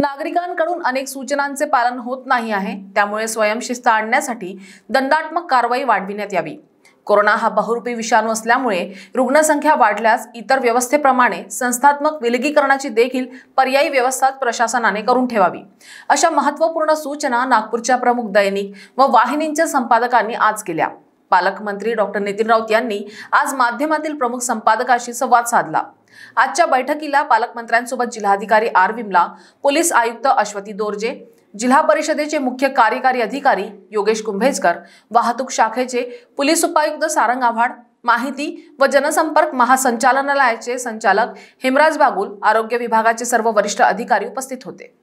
नागरिकांकडून अनेक सूचनांचे पालन होत नाही आहे त्यामुळे स्वयंशिस्त आणण्यासाठी दंडात्मक कारवाई वाढविण्यात यावी कोरोना हा बहुरूपी विषाणू असल्यामुळे रुग्णसंख्या वाढल्यास इतर व्यवस्थेप्रमाणे संस्थात्मक विलगीकरणाची देखील पर्यायी व्यवस्था प्रशासनाने करून ठेवावी अशा महत्त्वपूर्ण सूचना नागपूरच्या प्रमुख दैनिक व वाहिनींच्या संपादकांनी आज केल्या पालकमंत्री डॉक्टर नितीन राऊत यांनी आज माध्यमातील प्रमुख संपादकाशी संवाद साधला आजच्या बैठकीला पालकमंत्र्यांसोबत जिल्हाधिकारी आर विमला पोलीस आयुक्त अश्वती दोरजे जिल्हा परिषदेचे मुख्य कार्यकारी अधिकारी योगेश कुंभेजकर वाहतूक शाखेचे पोलीस उपायुक्त सारंग आव्हाड माहिती व जनसंपर्क महासंचालनालयाचे संचालक हेमराज बागुल आरोग्य विभागाचे सर्व वरिष्ठ अधिकारी उपस्थित होते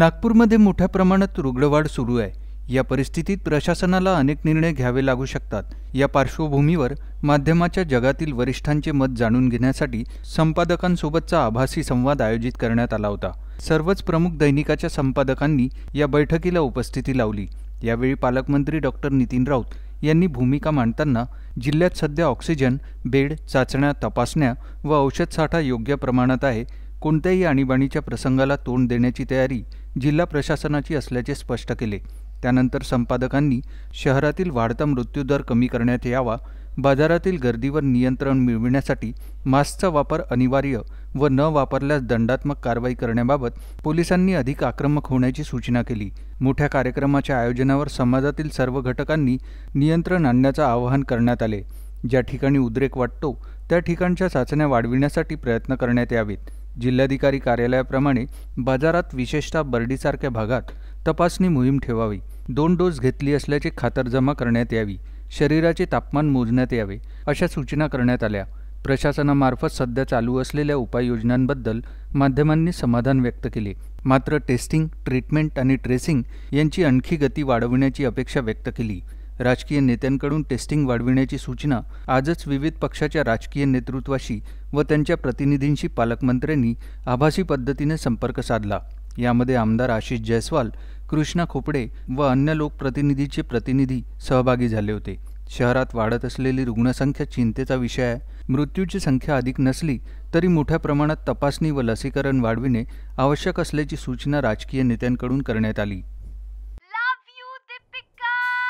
नागपूरमध्ये मोठ्या प्रमाणात रुग्णवाढ सुरू आहे या परिस्थितीत प्रशासनाला अनेक निर्णय घ्यावे लागू शकतात या पार्श्वभूमीवर माध्यमाच्या जगातील वरिष्ठांचे मत जाणून घेण्यासाठी संपादकांसोबतचा आभासी संवाद आयोजित करण्यात आला होता सर्वच प्रमुख दैनिकाच्या संपादकांनी या बैठकीला उपस्थिती लावली यावेळी पालकमंत्री डॉक्टर नितीन राऊत यांनी भूमिका मांडताना जिल्ह्यात सध्या ऑक्सिजन बेड चाचण्या तपासण्या व औषधसाठा योग्य प्रमाणात आहे कोणत्याही आणीबाणीच्या प्रसंगाला तोंड देण्याची तयारी जिल्हा प्रशासनाची असल्याचे स्पष्ट केले त्यानंतर संपादकांनी शहरातील वाढता मृत्यूदर कमी करण्यात यावा बाजारातील गर्दीवर नियंत्रण मिळविण्यासाठी मास्कचा वापर अनिवार्य व न वापरल्यास दंडात्मक कारवाई करण्याबाबत पोलिसांनी अधिक आक्रमक होण्याची सूचना केली मोठ्या कार्यक्रमाच्या आयोजनावर समाजातील सर्व घटकांनी नियंत्रण आणण्याचं आवाहन करण्यात आले ज्या ठिकाणी उद्रेक वाटतो त्या ठिकाणच्या चाचण्या वाढविण्यासाठी प्रयत्न करण्यात यावेत जिल्हाधिकारी कार्यालयाप्रमाणे बाजारात विशेषतः बर्डीसारख्या भागात तपासणी मोहीम ठेवावी दोन डोस घेतली असल्याचे खातरजमा करण्यात यावी शरीराचे तापमान मोजण्यात यावे अशा सूचना करण्यात आल्या प्रशासनामार्फत सध्या चालू असलेल्या उपाययोजनांबद्दल माध्यमांनी समाधान व्यक्त केले मात्र टेस्टिंग ट्रीटमेंट आणि ट्रेसिंग यांची आणखी गती वाढविण्याची अपेक्षा व्यक्त केली राजकीय नेत्यांकडून टेस्टिंग वाढविण्याची सूचना आजच विविध पक्षाच्या राजकीय नेतृत्वाशी व त्यांच्या प्रतिनिधींशी पालकमंत्र्यांनी आभासी पद्धतीने संपर्क साधला यामध्ये आमदार आशिष जयस्वाल कृष्णा खोपडे व अन्य लोकप्रतिनिधीचे प्रतिनिधी सहभागी झाले होते शहरात वाढत असलेली रुग्णसंख्या चिंतेचा विषय आहे मृत्यूची संख्या अधिक नसली तरी मोठ्या प्रमाणात तपासणी व लसीकरण वाढविणे आवश्यक असल्याची सूचना राजकीय नेत्यांकडून करण्यात आली